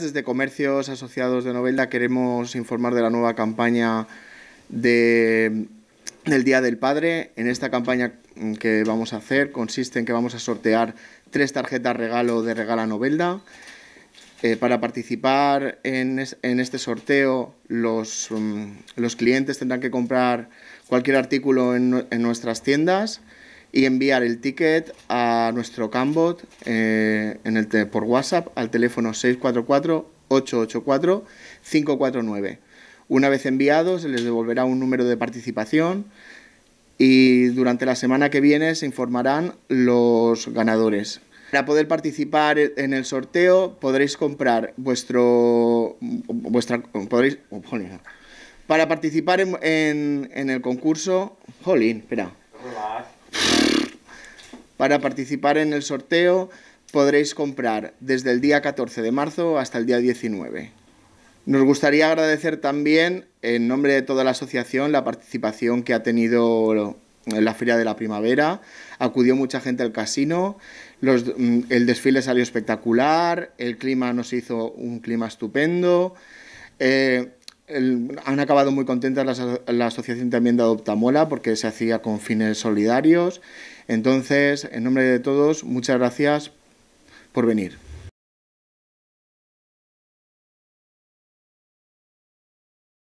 Desde Comercios Asociados de Novelda queremos informar de la nueva campaña de, del Día del Padre. En esta campaña mm, que vamos a hacer consiste en que vamos a sortear tres tarjetas regalo de Regala Novelda. Eh, para participar en, este sorteo, los, mm, los, clientes tendrán que comprar cualquier artículo en nuestras tiendas y enviar el ticket a nuestro Cambot eh, por WhatsApp al teléfono 644-884-549. Una vez enviados, les devolverá un número de participación y durante la semana que viene se informarán los ganadores. Para poder participar en el sorteo podréis comprar vuestro... Vuestra, para participar en, el concurso... espera. Para participar en el sorteo podréis comprar desde el día 14 de marzo hasta el día 19. Nos gustaría agradecer también, en nombre de toda la asociación, la participación que ha tenido la Feria de la Primavera. Acudió mucha gente al casino, mm, el desfile salió espectacular, el clima nos hizo un clima estupendo. Eh, han acabado muy contentas la, la, asociación también de Adoptamuela porque se hacía con fines solidarios. Entonces, en nombre de todos, muchas gracias por venir.